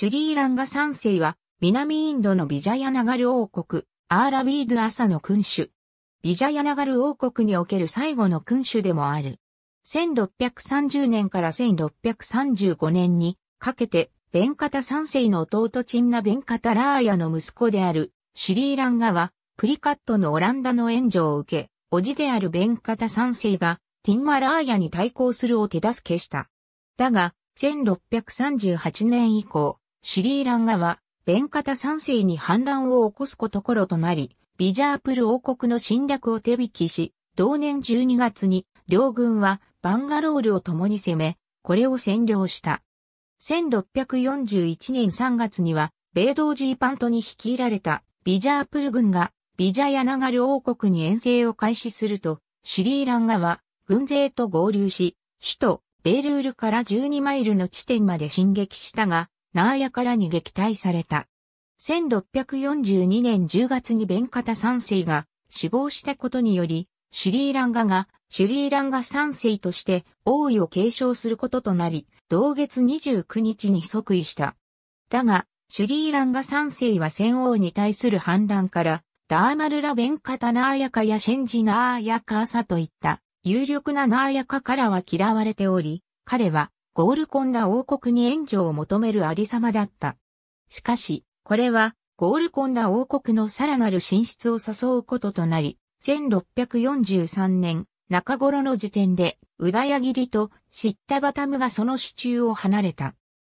シュリーランガ三世は、南インドのビジャヤナガル王国、アーラビード朝の君主。ビジャヤナガル王国における最後の君主でもある。1630年から1635年にかけて、ベンカタ三世の弟チンナ・ベンカタ・ラーヤの息子である、シュリーランガは、プリカットのオランダの援助を受け、おじであるベンカタ三世が、ティンマラーヤに対抗するを手助けした。だが、1638年以降、シリーランガは、ベンカタ三世に反乱を起こすこところとなり、ビジャープル王国の侵略を手引きし、同年12月に両軍はバンガロールを共に攻め、これを占領した。1641年3月には、米道ジーパントに率いられたビジャープル軍がビジャヤナガル王国に遠征を開始すると、シリーランガは軍勢と合流し、首都ベールールから12マイルの地点まで進撃したが、ナーヤからに撃退された。1642年10月にベンカタ3世が死亡したことにより、シュリーランガがシュリーランガ3世として王位を継承することとなり、同月29日に即位した。だが、シュリーランガ3世は戦王に対する反乱から、ダーマルラ・ベンカタ・ナーヤカやシェンジ・ナーヤカーサといった有力なナーヤカからは嫌われており、彼はゴールコンダ王国に援助を求めるありさまだった。しかし、これはゴールコンダ王国のさらなる進出を誘うこととなり、1643年中頃の時点で、ウダヤギリとシッタバタムがその支柱を離れた。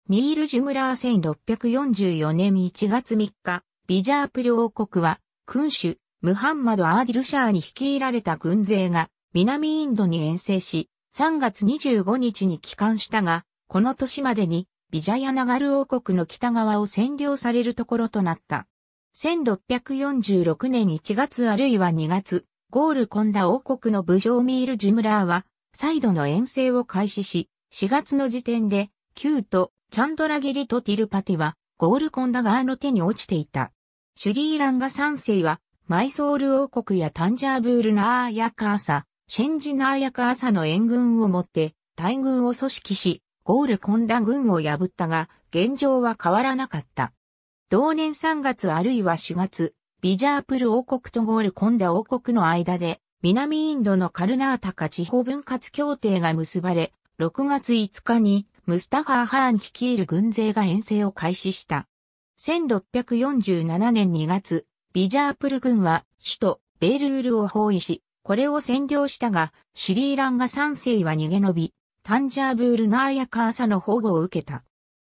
ミール・ジュムラー1644年1月3日、ビジャープル王国は、君主、ムハンマド・アーディルシャーに率いられた軍勢が、南インドに遠征し、3月25日に帰還したが、この年までにビジャヤナガル王国の北側を占領されるところとなった。1646年1月あるいは2月、ゴールコンダ王国の武将ミール・ジュムラーは、再度の遠征を開始し、4月の時点で、キュート、チャンドラギリとティルパティは、ゴールコンダ側の手に落ちていた。シュリーランガ3世は、マイソール王国やタンジャーブールのアーヤカーサ、シェンジナー役朝の援軍をもって、大軍を組織し、ゴール混乱軍を破ったが、現状は変わらなかった。同年3月あるいは4月、ビジャープル王国とゴールコンダ王国の間で、南インドのカルナータカ地方分割協定が結ばれ、6月5日にムスタファー・ハーン率いる軍勢が遠征を開始した。1647年2月、ビジャープル軍は首都ベールールを包囲し、これを占領したが、シリーランガ3世は逃げ延び、タンジャーブールナーヤカーサの保護を受けた。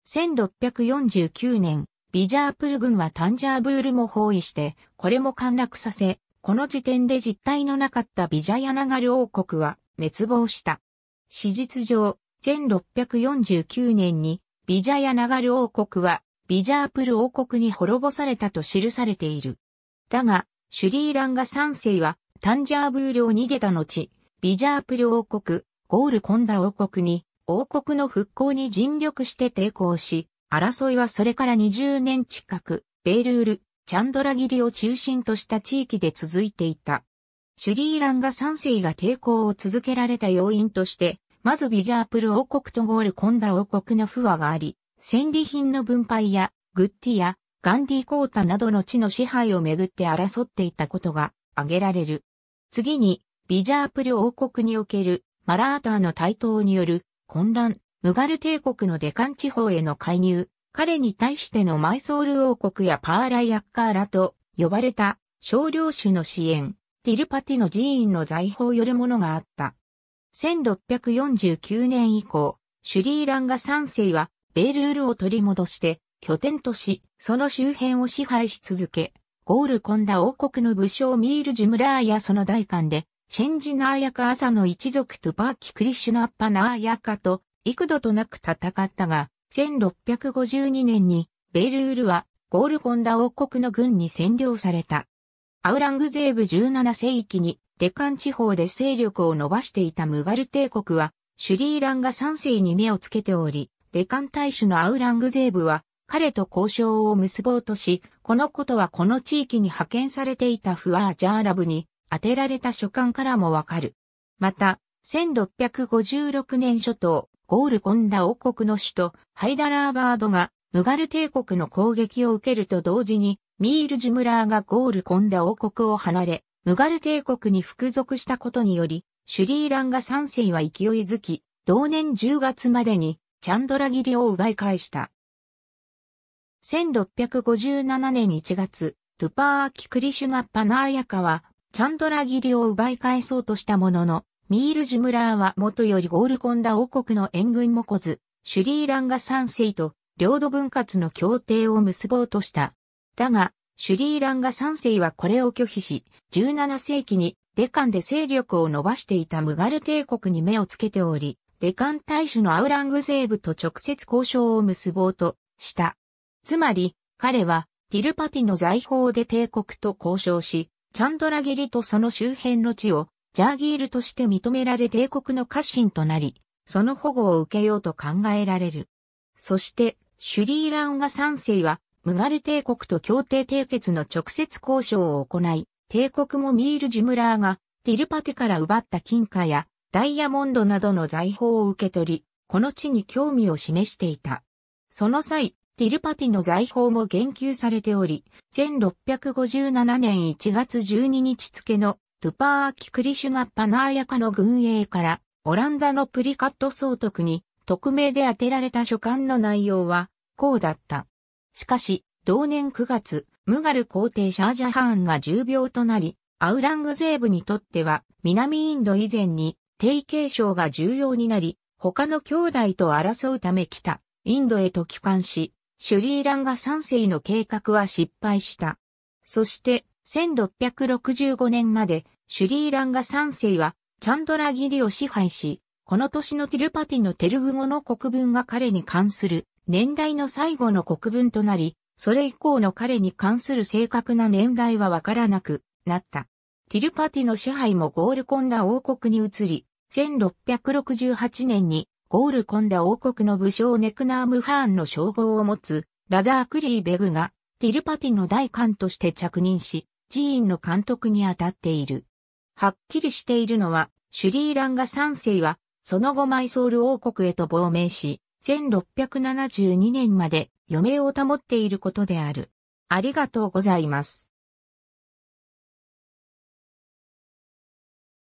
1649年、ビジャープル軍はタンジャーブールも包囲して、これも陥落させ、この時点で実体のなかったビジャヤナガル王国は滅亡した。史実上、1649年にビジャヤナガル王国はビジャープル王国に滅ぼされたと記されている。だが、シュリーランガ3世はタンジャーブー領逃げた後、ビジャープル王国、ゴールコンダ王国に、王国の復興に尽力して抵抗し、争いはそれから20年近く、ベイルール、チャンドラギリを中心とした地域で続いていた。シュリーランが3世が抵抗を続けられた要因として、まずビジャープル王国とゴールコンダ王国の不和があり、戦利品の分配や、グッティや、ガンディコータなどの地の支配をめぐって争っていたことが挙げられる。次に、ビジャープル王国におけるマラーターの台頭による混乱、ムガル帝国のデカン地方への介入、彼に対してのマイソール王国やパーライアッカーラと呼ばれた少量種の支援、ティルパティの寺院の財宝よるものがあった。1649年以降、シュリーランガ三世はベールールを取り戻して拠点とし、その周辺を支配し続け、ゴールコンダ王国の武将ミール・ジュムラーやその代官で、シェンジナーヤカ朝の一族とパーキ・クリシュナッパナーヤカと幾度となく戦ったが、1652年にベイルールはゴールコンダ王国の軍に占領された。アウラングゼーブ17世紀にデカン地方で勢力を伸ばしていたムガル帝国はシュリーランが3世に目をつけており、デカン大使のアウラングゼーブは彼と交渉を結ぼうとし、このことはこの地域に派遣されていたフアージャーラブに当てられた書簡からもわかる。また、1656年初頭、ゴールコンダ王国の首都ハイダラーバードがムガル帝国の攻撃を受けると同時に、ミール・ジュムラーがゴールコンダ王国を離れ、ムガル帝国に服属したことにより、シュリーランガ3世は勢いづき、同年10月までにチャンドラギリを奪い返した。1657年1月、トゥパー・キクリシュナッパ・ナーヤカは、チャンドラギリを奪い返そうとしたものの、ミール・ジュムラーは元よりゴールコンダ王国の援軍も来ず、シュリーランガ三世と領土分割の協定を結ぼうとした。だが、シュリーランガ三世はこれを拒否し、17世紀にデカンで勢力を伸ばしていたムガル帝国に目をつけており、デカン大主のアウラングゼーブと直接交渉を結ぼうとした。つまり、彼は、ティルパティの財宝で帝国と交渉し、チャンドラギリとその周辺の地を、ジャーギールとして認められ帝国の家臣となり、その保護を受けようと考えられる。そして、シュリーランガ三世は、ムガル帝国と協定締結の直接交渉を行い、帝国もミール・ジュムラーが、ティルパティから奪った金貨や、ダイヤモンドなどの財宝を受け取り、この地に興味を示していた。その際、ティルパティの財宝も言及されており、1657年1月12日付のトゥパー・キ・クリシュナ・パナーヤカの軍営からオランダのプリカット総督に匿名で当てられた書簡の内容はこうだった。しかし、同年9月、ムガル皇帝シャージャハーンが重病となり、アウラングゼーブにとっては南インド以前に低継承が重要になり、他の兄弟と争うため来た、インドへと帰還し、シュリーランガ3世の計画は失敗した。そして、1665年まで、シュリーランガ3世は、チャンドラギリを支配し、この年のティルパティのテルグ語の国文が彼に関する年代の最後の国文となり、それ以降の彼に関する正確な年代はわからなくなった。ティルパティの支配もゴールコンダ王国に移り、1668年にゴールコンダ王国の武将ネクナームファーンの称号を持つ、ラザークリーベグが、ティルパティの大官として着任し、寺院の監督に当たっている。はっきりしているのは、シュリーランガ3世は、その後マイソール王国へと亡命し、1672年まで余命を保っていることである。ありがとうございます。